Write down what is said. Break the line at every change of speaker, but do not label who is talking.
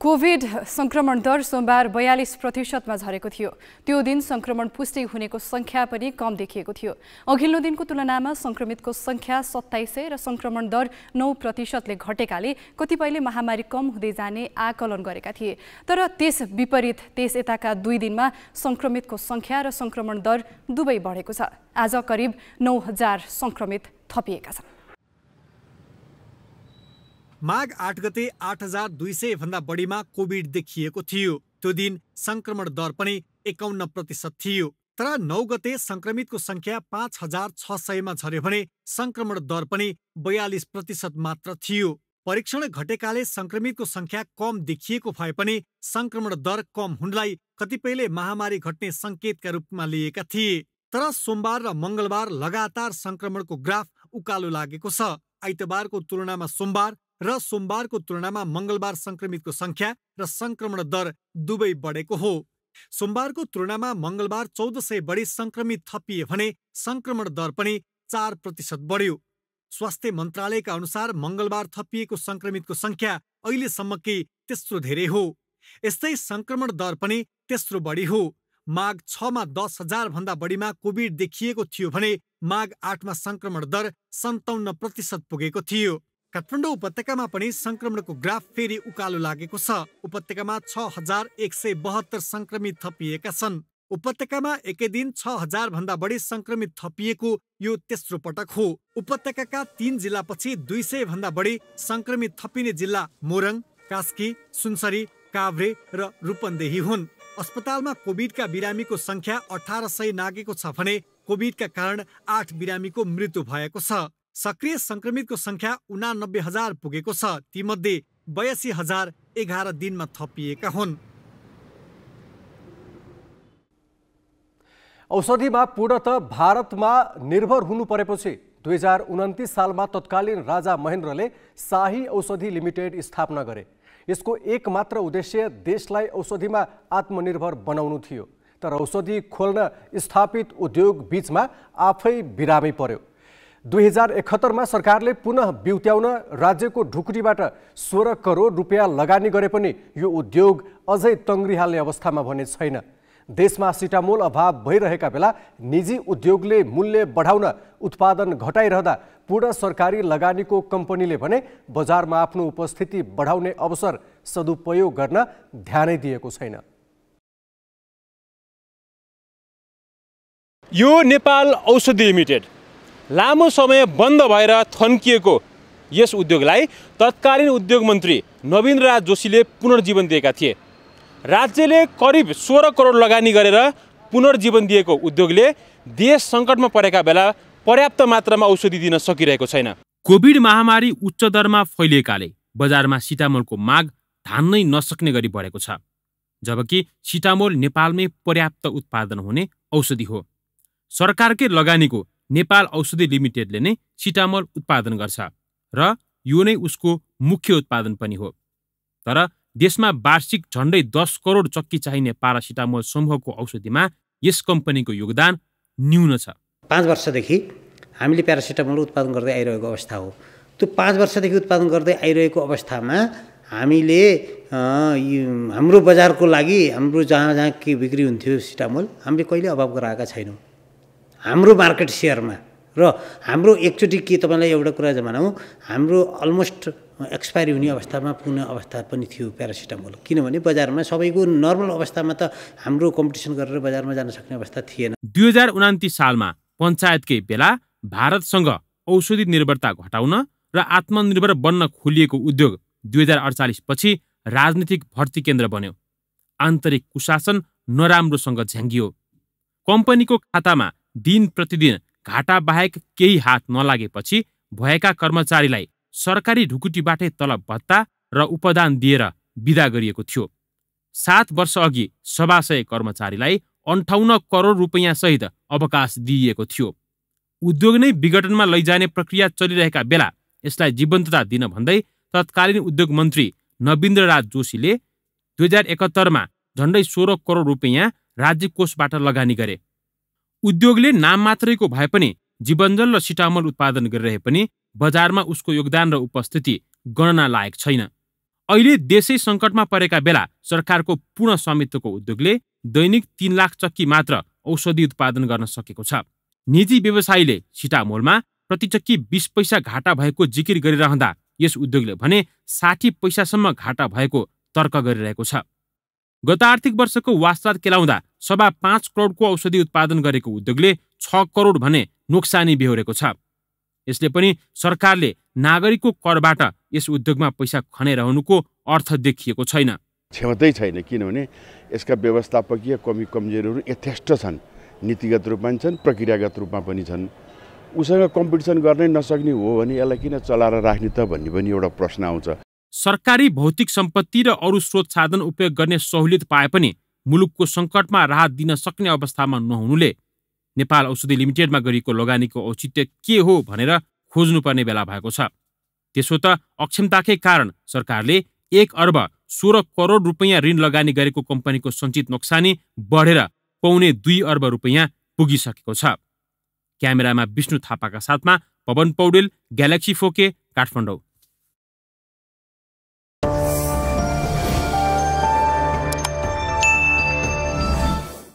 covid सङ्क्रमण दर सोमबार बयालिस प्रतिशतमा झरेको थियो त्यो दिन सङ्क्रमण पुष्टि हुनेको सङ्ख्या पनि कम देखिएको थियो अघिल्लो दिनको तुलनामा सङ्क्रमितको सङ्ख्या सत्ताइस सय र सङ्क्रमण दर नौ प्रतिशतले घटेकाले कतिपयले महामारी कम हुँदै जाने आकलन गरेका थिए तर त्यस विपरीत त्यस यताका दुई दिनमा सङ्क्रमितको सङ्ख्या र सङ्क्रमण दर दुवै बढेको छ आज करिब नौ हजार सङ्क्रमित थपिएका छन् माघ आठ गते आठ हजार दुई सय भन्दा बढीमा कोभिड देखिएको थियो त्यो दिन संक्रमण दर पनि एकाउन्न प्रतिशत थियो तर नौ गते संक्रमितको संख्या पाँच हजार छ सयमा झर्यो भने संक्रमण दर पनि बयालिस प्रतिशत मात्र थियो परीक्षण घटेकाले संक्रमितको संख्या कम देखिएको भए पनि संक्रमण दर कम हुनलाई कतिपयले महामारी घट्ने संकेतका रूपमा लिएका थिए तर सोमबार र मङ्गलबार लगातार संक्रमणको ग्राफ उकालो लागेको छ आइतबारको तुलनामा सोमबार र सोमबारको तुलनामा मङ्गलबार संक्रमितको संख्या र संक्रमण दर दुवै बढेको हो सोमबारको तुलनामा मङ्गलबार चौध सय बढी संक्रमित थपिए भने संक्रमण दर पनि चार प्रतिशत बढ्यो स्वास्थ्य मन्त्रालयका अनुसार मङ्गलबार थपिएको संख्या संख्या अहिलेसम्मकै तेस्रो धेरै हो यस्तै संक्रमण दर पनि तेस्रो बढी हो माघ छमा दस भन्दा बढीमा कोभिड देखिएको थियो भने माघ आठमा संक्रमण दर सन्ताउन्न प्रतिशत पुगेको थियो काठमाडौँ उपत्यकामा पनि संक्रमणको ग्राफ फेरि उकालो लागेको छ उपत्यकामा छ हजार एक सय बहत्तर सङ्क्रमित थपिएका छन् उपत्यकामा एकै दिन छ हजार भन्दा बढी संक्रमित थपिएको यो तेस्रो पटक हो उपत्यकाका तीन जिल्लापछि दुई सय भन्दा बढी संक्रमित थपिने जिल्ला मोरङ कास्की सुनसरी काभ्रे र रूपन्देही हुन् अस्पतालमा कोभिडका बिरामीको संख्या अठार सय नागेको छ भने कोभिडका कारण आठ बिरामीको मृत्यु भएको छ सक्रिय संक्रमितको सङ्ख्या उनानब्बे हजार पुगेको छ तीमध्ये बयासी हजार
एघार दिनमा थपिएका हुन् औषधिमा पूर्णत भारतमा निर्भर हुनु परेपछि दुई हजार उन्तिस सालमा तत्कालीन राजा महेन्द्रले शाही औषधि लिमिटेड स्थापना गरे यसको एकमात्र उद्देश्य देशलाई औषधिमा आत्मनिर्भर बनाउनु थियो तर औषधि खोल्न स्थापित उद्योग बिचमा आफै बिरामी पर्यो दुई हजार एकहत्तरमा सरकारले पुनः बिउत्याउन राज्यको ढुकुटीबाट सोह्र करोड रुपियाँ लगानी गरे पनि यो उद्योग अझै तङ्ग्रिहाल्ने अवस्थामा भने छैन देशमा सिटामोल अभाव भइरहेका बेला निजी उद्योगले मूल्य बढाउन उत्पादन घटाइरहँदा पूर्ण सरकारी लगानीको कम्पनीले भने बजारमा आफ्नो उपस्थिति बढाउने अवसर सदुपयोग गर्न ध्यानै दिएको छैन
यो नेपाल औषधि लिमिटेड लामो समय बन्द भएर थन्किएको यस उद्योगलाई तत्कालीन उद्योग मन्त्री नवीन राज जोशीले पुनर्जीवन दिएका थिए राज्यले करिब सोह्र करोड लगानी गरेर पुनर्जीवन दिएको उद्योगले देश सङ्कटमा परेका बेला पर्याप्त मात्रामा औषधि दिन सकिरहेको छैन कोभिड महामारी उच्च दरमा फैलिएकाले बजारमा सिटामोलको माग धान्नै नसक्ने गरी बढेको छ जबकि सिटामोल नेपालमै पर्याप्त उत्पादन हुने औषधि हो सरकारकै लगानीको नेपाल औषधि लिमिटेडले नै सिटामोल उत्पादन गर्छ र यो नै उसको मुख्य उत्पादन पनि हो तर देशमा वार्षिक झन्डै दस करोड चक्की चाहिने पारासिटामोल समूहको औषधिमा यस कम्पनीको योगदान न्यून छ
पाँच वर्षदेखि हामीले प्यारासिटामोल उत्पादन गर्दै आइरहेको अवस्था हो त्यो पाँच वर्षदेखि उत्पादन गर्दै आइरहेको अवस्थामा हामीले हाम्रो बजारको लागि हाम्रो जहाँ जहाँ के बिक्री हुन्थ्यो सिटामोल हामीले कहिले अभाव गराएका छैनौँ हाम्रो मार्केट सेयरमा र हाम्रो एकचोटि के तपाईँलाई एउटा कुरा जनाउँ हाम्रो अलमोस्ट एक्सपायरी हुने अवस्थामा पुग्ने अवस्था पनि थियो प्यारासिटामोल किनभने बजारमा सबैको नर्मल अवस्थामा त हाम्रो कम्पिटिसन गरेर बजारमा जान सक्ने अवस्था
थिएन दुई हजार उनातिस सालमा पञ्चायतकै बेला भारतसँग औषधि निर्भरता घटाउन र आत्मनिर्भर बन्न खोलिएको उद्योग दुई हजार अडचालिसपछि राजनीतिक भर्ती केन्द्र बन्यो आन्तरिक कुशासन नराम्रोसँग झ्याङ्गियो कम्पनीको खातामा दिन प्रतिदिन घाटा बाहेक केही हात नलागेपछि भएका कर्मचारीलाई सरकारी ढुकुटीबाटै तलब भत्ता र उपदान दिएर विदा गरिएको थियो सात वर्षअघि सभासय कर्मचारीलाई अन्ठाउन्न करोड रुपियाँसहित अवकाश दिइएको थियो उद्योग नै विघटनमा लैजाने प्रक्रिया चलिरहेका बेला यसलाई जीवन्तता दिन भन्दै तत्कालीन उद्योग मन्त्री राज जोशीले दुई हजार एकहत्तरमा झन्डै सोह्र करोड रुपियाँ राज्य कोषबाट लगानी गरे उद्योगले नाम मात्रैको भए पनि जीवनजल र सिटामल उत्पादन गरिरहे पनि बजारमा उसको योगदान र उपस्थिति गणना लायक छैन अहिले देशै सङ्कटमा परेका बेला सरकारको पूर्ण स्वामित्वको उद्योगले दैनिक तीन लाख चक्की मात्र औषधि उत्पादन गर्न सकेको छ निजी व्यवसायीले सिटामोलमा प्रतिचक्की बिस पैसा घाटा भएको जिकिर गरिरहँदा यस उद्योगले भने साठी पैसासम्म घाटा भएको तर्क गरिरहेको छ गत आर्थिक वर्षको वास्ताद केलाउँदा सभा पाँच करोडको औषधि उत्पादन गरेको उद्योगले छ करोड भने नोक्सानी बेहोरेको छ यसले पनि सरकारले नागरिकको करबाट यस उद्योगमा पैसा खनेर हुनुको अर्थ देखिएको छैन क्षमतै छैन किनभने यसका व्यवस्थापकीय कमी कमजोरीहरू यथेष्ट छन् नीतिगत रूपमा पनि छन् प्रक्रियागत रूपमा पनि छन् उसँग कम्पिटिसन गर्नै नसक्ने हो भने यसलाई किन चलाएर राख्ने त भन्ने पनि एउटा प्रश्न आउँछ सरकारी भौतिक सम्पत्ति र अरू स्रोत साधन उपयोग गर्ने सहुलियत पाए पनि मुलुकको सङ्कटमा राहत दिन सक्ने अवस्थामा नहुनुले नेपाल औषधि लिमिटेडमा गरिएको लगानीको औचित्य के हो भनेर खोज्नुपर्ने बेला भएको छ त्यसो त अक्षमताकै कारण सरकारले एक अर्ब सोह्र करोड रुपियाँ ऋण लगानी गरेको कम्पनीको सञ्चित नोक्सानी बढेर पौने दुई अर्ब रुपियाँ पुगिसकेको छ क्यामेरामा विष्णु थापाका साथमा पवन पौडेल ग्यालेक्सी फोके काठमाडौँ